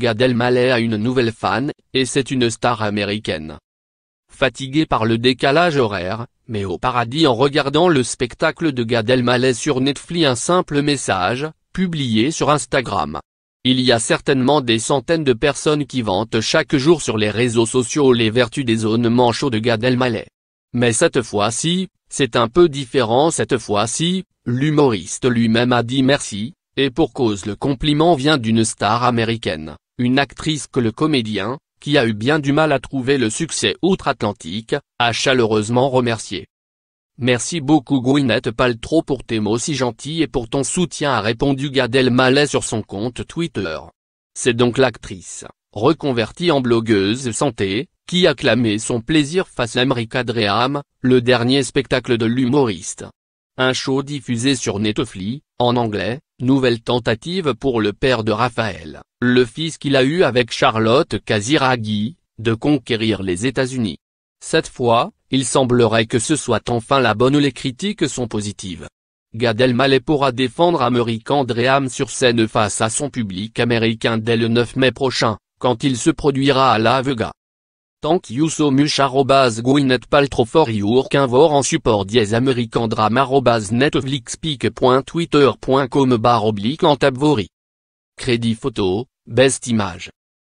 Gad Elmaleh a une nouvelle fan, et c'est une star américaine. Fatigué par le décalage horaire, mais au paradis en regardant le spectacle de Gad Elmaleh sur Netflix un simple message, publié sur Instagram. Il y a certainement des centaines de personnes qui vantent chaque jour sur les réseaux sociaux les vertus des zones manchots de Gad Elmaleh. Mais cette fois-ci, c'est un peu différent cette fois-ci, l'humoriste lui-même a dit merci, et pour cause le compliment vient d'une star américaine une actrice que le comédien, qui a eu bien du mal à trouver le succès outre-Atlantique, a chaleureusement remercié. Merci beaucoup Gwyneth Paltrow pour tes mots si gentils et pour ton soutien a répondu Gadel Elmaleh sur son compte Twitter. C'est donc l'actrice, reconvertie en blogueuse santé, qui a clamé son plaisir face à America Dream, le dernier spectacle de l'humoriste. Un show diffusé sur Netflix, en anglais, Nouvelle tentative pour le père de Raphaël, le fils qu'il a eu avec Charlotte Kaziragi, de conquérir les États-Unis. Cette fois, il semblerait que ce soit enfin la bonne ou les critiques sont positives. Gad Elmaleh pourra défendre American Dream sur scène face à son public américain dès le 9 mai prochain, quand il se produira à La Vega. Tant you so much en support dièse américain drame netflixpeak.twitter.com en tabvori. Crédit photo, best image.